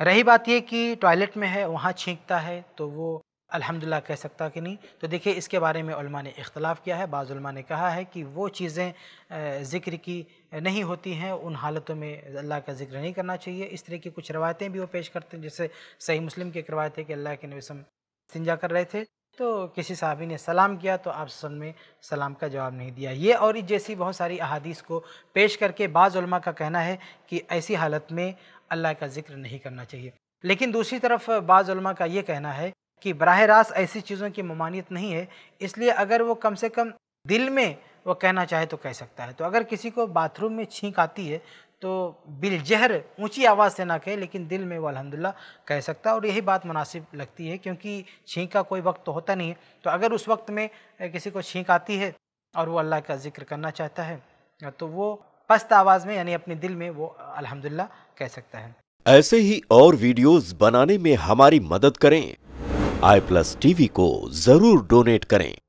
रही बात ये कि टॉयलेट में है वहाँ छींकता है तो वो अल्हम्दुलिल्लाह कह सकता कि नहीं तो देखिए इसके बारे में उलमा ने इख्तलाफ किया है बाज़ ने कहा है कि वो चीज़ें ज़िक्र की नहीं होती हैं उन हालतों में अल्लाह का जिक्र नहीं करना चाहिए इस तरह की कुछ रवायतें भी वो पेश करते हैं जैसे सही मुस्लिम की एक रवायत है कि अल्लाह के नबी सिंजा कर रहे थे तो किसी साहबी ने सलाम किया तो आप सन में सलाम का जवाब नहीं दिया ये और जैसी बहुत सारी अहादीस को पेश करके बाज़ा का कहना है कि ऐसी हालत में अल्लाह का जिक्र नहीं करना चाहिए लेकिन दूसरी तरफ बाज़ा का ये कहना है कि बरह रास्त ऐसी चीज़ों की ममानियत नहीं है इसलिए अगर वो कम से कम दिल में वो कहना चाहे तो कह सकता है तो अगर किसी को बाथरूम में छींक आती है तो बिल जहर ऊँची आवाज़ से ना कहे लेकिन दिल में वो अलहमदिल्ला कह सकता है और यही बात मुनासिब लगती है क्योंकि छींक का कोई वक्त तो होता नहीं है तो अगर उस वक्त में किसी को छींक आती है और वो अल्लाह का जिक्र करना चाहता है तो वो पस्त आवाज़ में यानी अपने दिल में वो अलहमदिल्ला कह सकता है ऐसे ही और वीडियोस बनाने में हमारी मदद करें आई प्लस टीवी को जरूर डोनेट करें